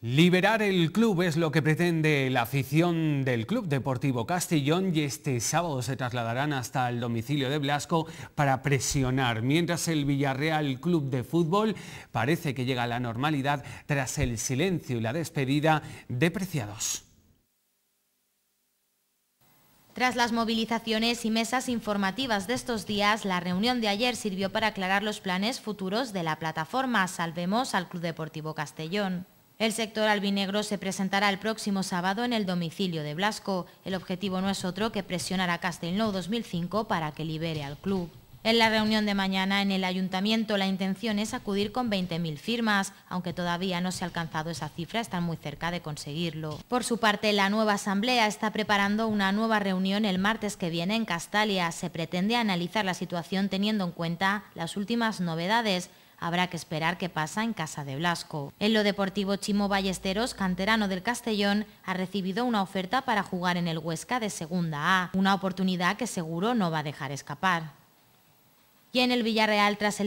Liberar el club es lo que pretende la afición del Club Deportivo Castellón y este sábado se trasladarán hasta el domicilio de Blasco para presionar, mientras el Villarreal Club de Fútbol parece que llega a la normalidad tras el silencio y la despedida de Preciados. Tras las movilizaciones y mesas informativas de estos días, la reunión de ayer sirvió para aclarar los planes futuros de la plataforma Salvemos al Club Deportivo Castellón. El sector albinegro se presentará el próximo sábado en el domicilio de Blasco. El objetivo no es otro que presionar a Castellón 2005 para que libere al club. En la reunión de mañana en el ayuntamiento la intención es acudir con 20.000 firmas, aunque todavía no se ha alcanzado esa cifra, están muy cerca de conseguirlo. Por su parte, la nueva asamblea está preparando una nueva reunión el martes que viene en Castalia. Se pretende analizar la situación teniendo en cuenta las últimas novedades. Habrá que esperar qué pasa en casa de Blasco. En lo deportivo, Chimo Ballesteros, canterano del Castellón, ha recibido una oferta para jugar en el Huesca de Segunda A, una oportunidad que seguro no va a dejar escapar. Y en el Villarreal, tras el